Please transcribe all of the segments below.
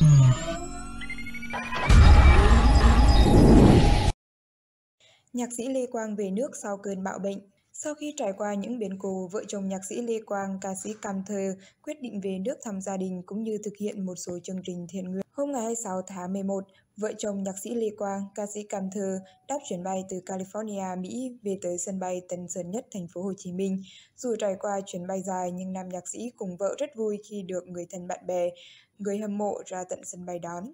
Ừ. Nhạc sĩ Lê Quang về nước sau cơn bạo bệnh. Sau khi trải qua những biến cố, vợ chồng nhạc sĩ Lê Quang, ca sĩ Cam Thơ quyết định về nước thăm gia đình cũng như thực hiện một số chương trình thiện nguyện. Hôm ngày 26 tháng 11, vợ chồng nhạc sĩ Lê Quang, ca sĩ Cam Thơ đáp chuyến bay từ California, Mỹ về tới sân bay Tân Sơn Nhất, thành phố Hồ Chí Minh. Dù trải qua chuyến bay dài nhưng nam nhạc sĩ cùng vợ rất vui khi được người thân bạn bè, người hâm mộ ra tận sân bay đón.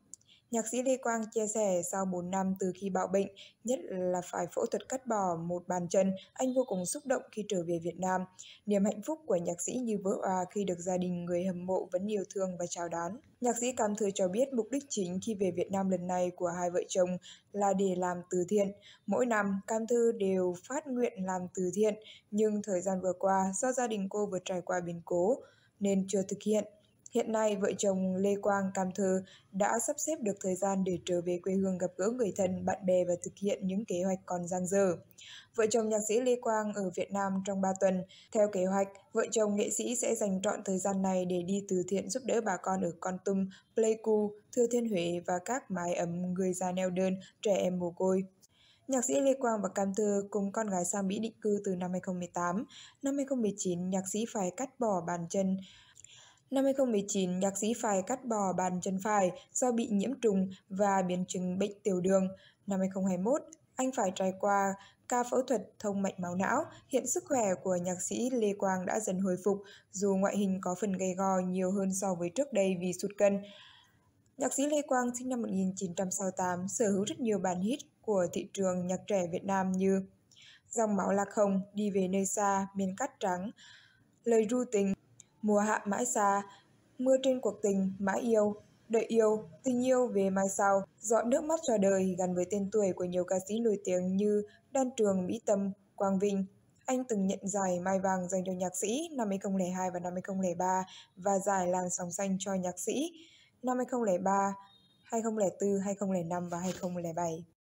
Nhạc sĩ Lê Quang chia sẻ sau 4 năm từ khi bạo bệnh, nhất là phải phẫu thuật cắt bỏ một bàn chân, anh vô cùng xúc động khi trở về Việt Nam. Niềm hạnh phúc của nhạc sĩ như vỡ hòa khi được gia đình người hâm mộ vẫn yêu thương và chào đón. Nhạc sĩ Cam Thư cho biết mục đích chính khi về Việt Nam lần này của hai vợ chồng là để làm từ thiện. Mỗi năm, Cam Thư đều phát nguyện làm từ thiện, nhưng thời gian vừa qua do gia đình cô vừa trải qua biến cố nên chưa thực hiện. Hiện nay, vợ chồng Lê Quang Cam Thư đã sắp xếp được thời gian để trở về quê hương gặp gỡ người thân, bạn bè và thực hiện những kế hoạch còn dang dở. Vợ chồng nhạc sĩ Lê Quang ở Việt Nam trong 3 tuần. Theo kế hoạch, vợ chồng nghệ sĩ sẽ dành trọn thời gian này để đi từ thiện giúp đỡ bà con ở Con Tum, Pleiku, Thừa Thiên Huế và các mái ấm người già neo đơn, trẻ em mồ côi. Nhạc sĩ Lê Quang và Cam Thư cùng con gái sang Mỹ định cư từ năm 2018. Năm 2019, nhạc sĩ phải cắt bỏ bàn chân Năm 2019, nhạc sĩ phải cắt bỏ bàn chân phải do bị nhiễm trùng và biến chứng bệnh tiểu đường. Năm 2021, anh phải trải qua ca phẫu thuật thông mạch máu não. Hiện sức khỏe của nhạc sĩ Lê Quang đã dần hồi phục, dù ngoại hình có phần gầy gò nhiều hơn so với trước đây vì sụt cân. Nhạc sĩ Lê Quang sinh năm 1968 sở hữu rất nhiều bản hit của thị trường nhạc trẻ Việt Nam như Dòng máu lạc hồng, Đi về nơi xa, Miền cát trắng, Lời ru tình, mùa hạ mãi xa, mưa trên cuộc tình mãi yêu, đợi yêu, tình yêu về mai sau, dọn nước mắt cho đời gắn với tên tuổi của nhiều ca sĩ nổi tiếng như Đan Trường, Mỹ Tâm, Quang Vinh. Anh từng nhận giải Mai Vàng dành cho nhạc sĩ năm 2002 và năm 2003 và giải Làn Sóng Xanh cho nhạc sĩ năm 2003, 2004, 2005 và 2007.